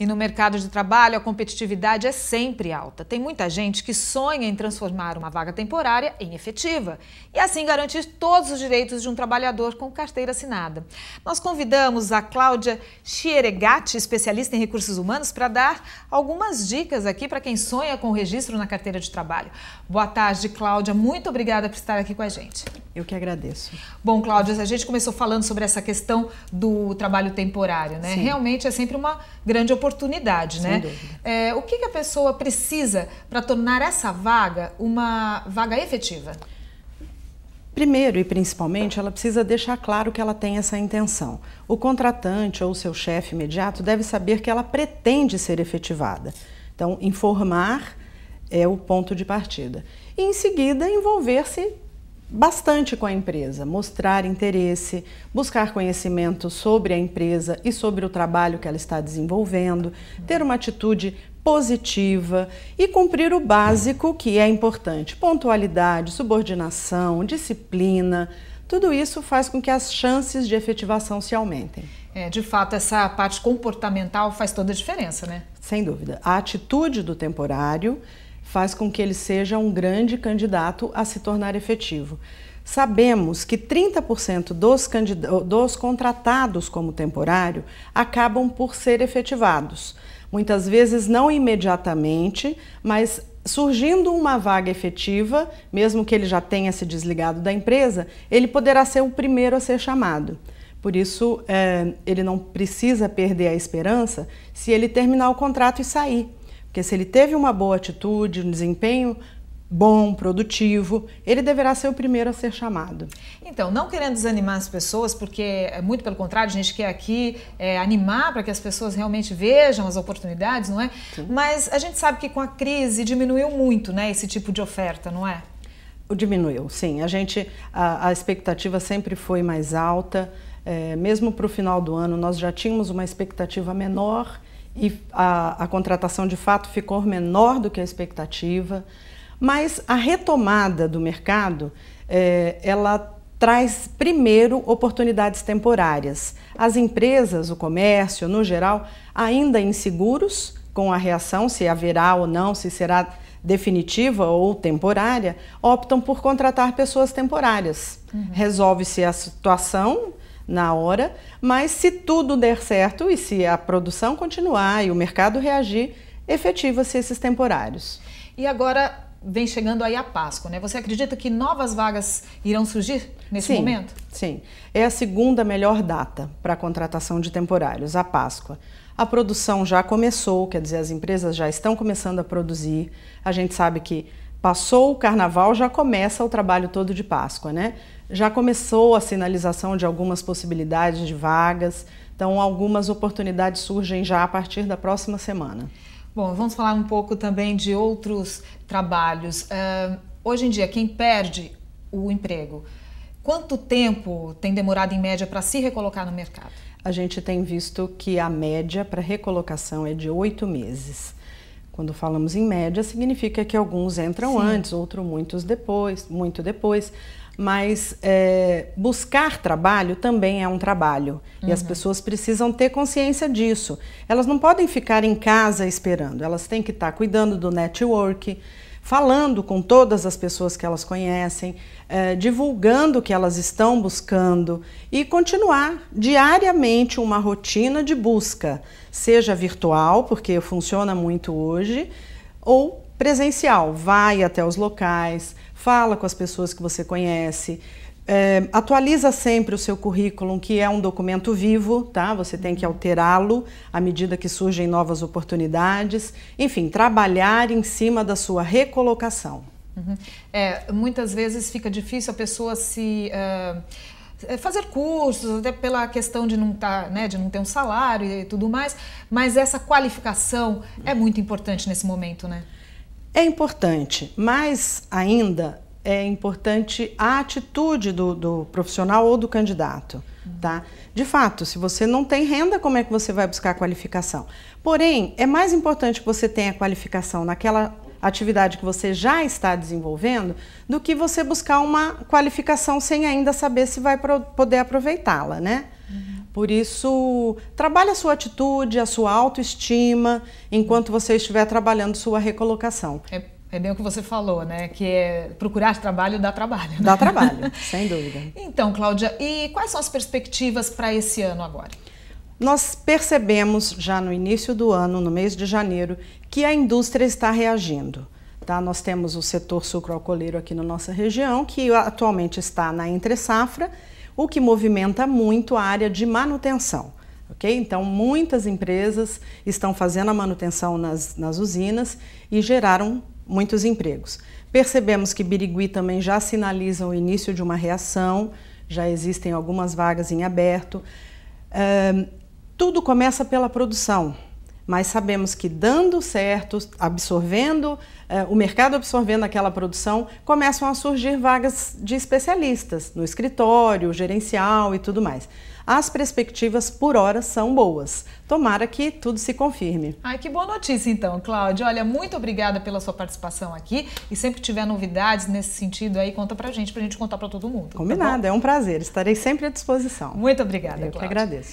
E no mercado de trabalho, a competitividade é sempre alta. Tem muita gente que sonha em transformar uma vaga temporária em efetiva e assim garantir todos os direitos de um trabalhador com carteira assinada. Nós convidamos a Cláudia Chieregatti, especialista em recursos humanos, para dar algumas dicas aqui para quem sonha com o registro na carteira de trabalho. Boa tarde, Cláudia. Muito obrigada por estar aqui com a gente. Eu que agradeço. Bom, Cláudia, a gente começou falando sobre essa questão do trabalho temporário, né? Sim. Realmente é sempre uma grande oportunidade oportunidade, Sem né? É, o que, que a pessoa precisa para tornar essa vaga uma vaga efetiva? Primeiro e principalmente, ela precisa deixar claro que ela tem essa intenção. O contratante ou seu chefe imediato deve saber que ela pretende ser efetivada. Então, informar é o ponto de partida. E em seguida, envolver-se bastante com a empresa, mostrar interesse, buscar conhecimento sobre a empresa e sobre o trabalho que ela está desenvolvendo, ter uma atitude positiva e cumprir o básico que é importante: pontualidade, subordinação, disciplina. Tudo isso faz com que as chances de efetivação se aumentem. É, de fato, essa parte comportamental faz toda a diferença, né? Sem dúvida. A atitude do temporário faz com que ele seja um grande candidato a se tornar efetivo. Sabemos que 30% dos, dos contratados como temporário acabam por ser efetivados. Muitas vezes não imediatamente, mas surgindo uma vaga efetiva, mesmo que ele já tenha se desligado da empresa, ele poderá ser o primeiro a ser chamado. Por isso, é, ele não precisa perder a esperança se ele terminar o contrato e sair porque se ele teve uma boa atitude, um desempenho bom, produtivo, ele deverá ser o primeiro a ser chamado. Então, não querendo desanimar as pessoas, porque é muito pelo contrário, a gente quer aqui é, animar para que as pessoas realmente vejam as oportunidades, não é? Sim. Mas a gente sabe que com a crise diminuiu muito, né, esse tipo de oferta, não é? Diminuiu, sim. A gente, a, a expectativa sempre foi mais alta. É, mesmo para o final do ano, nós já tínhamos uma expectativa menor e a, a contratação de fato ficou menor do que a expectativa, mas a retomada do mercado é, ela traz primeiro oportunidades temporárias. As empresas, o comércio, no geral, ainda inseguros com a reação, se haverá ou não, se será definitiva ou temporária, optam por contratar pessoas temporárias. Uhum. Resolve-se a situação na hora, mas se tudo der certo e se a produção continuar e o mercado reagir, efetiva-se esses temporários. E agora vem chegando aí a Páscoa, né? Você acredita que novas vagas irão surgir nesse sim, momento? Sim, é a segunda melhor data para a contratação de temporários, a Páscoa. A produção já começou, quer dizer, as empresas já estão começando a produzir. A gente sabe que passou o carnaval, já começa o trabalho todo de Páscoa, né? Já começou a sinalização de algumas possibilidades de vagas, então algumas oportunidades surgem já a partir da próxima semana. Bom, vamos falar um pouco também de outros trabalhos. Uh, hoje em dia, quem perde o emprego, quanto tempo tem demorado em média para se recolocar no mercado? A gente tem visto que a média para recolocação é de oito meses. Quando falamos em média, significa que alguns entram Sim. antes, outros muitos depois, muito depois mas é, buscar trabalho também é um trabalho uhum. e as uhum. pessoas precisam ter consciência disso. Elas não podem ficar em casa esperando, elas têm que estar cuidando do network, falando com todas as pessoas que elas conhecem, é, divulgando o que elas estão buscando e continuar diariamente uma rotina de busca, seja virtual, porque funciona muito hoje, ou Presencial, vai até os locais, fala com as pessoas que você conhece, é, atualiza sempre o seu currículo, que é um documento vivo, tá? Você tem que alterá-lo à medida que surgem novas oportunidades. Enfim, trabalhar em cima da sua recolocação. Uhum. É, muitas vezes fica difícil a pessoa se. Uh fazer cursos, até pela questão de não, tá, né, de não ter um salário e tudo mais, mas essa qualificação é muito importante nesse momento, né? É importante, mas ainda é importante a atitude do, do profissional ou do candidato. Tá? De fato, se você não tem renda, como é que você vai buscar qualificação? Porém, é mais importante que você tenha qualificação naquela atividade que você já está desenvolvendo do que você buscar uma qualificação sem ainda saber se vai poder aproveitá-la, né? Uhum. Por isso, trabalhe a sua atitude, a sua autoestima, enquanto você estiver trabalhando sua recolocação. É, é bem o que você falou, né? Que é procurar trabalho dá trabalho. Né? Dá trabalho, sem dúvida. Então, Cláudia, e quais são as perspectivas para esse ano agora? Nós percebemos já no início do ano, no mês de janeiro, que a indústria está reagindo. Tá? Nós temos o setor sucroalcooleiro aqui na nossa região, que atualmente está na entre safra, o que movimenta muito a área de manutenção. Okay? Então, muitas empresas estão fazendo a manutenção nas, nas usinas e geraram muitos empregos. Percebemos que Birigui também já sinaliza o início de uma reação, já existem algumas vagas em aberto. Uh, tudo começa pela produção mas sabemos que dando certo, absorvendo, eh, o mercado absorvendo aquela produção, começam a surgir vagas de especialistas no escritório, gerencial e tudo mais. As perspectivas por hora são boas. Tomara que tudo se confirme. Ai, que boa notícia então, Cláudia. Olha, muito obrigada pela sua participação aqui e sempre que tiver novidades nesse sentido aí, conta pra gente, pra gente contar pra todo mundo. Tá Combinado, tá é um prazer. Estarei sempre à disposição. Muito obrigada, Eu Cláudia. Eu que agradeço.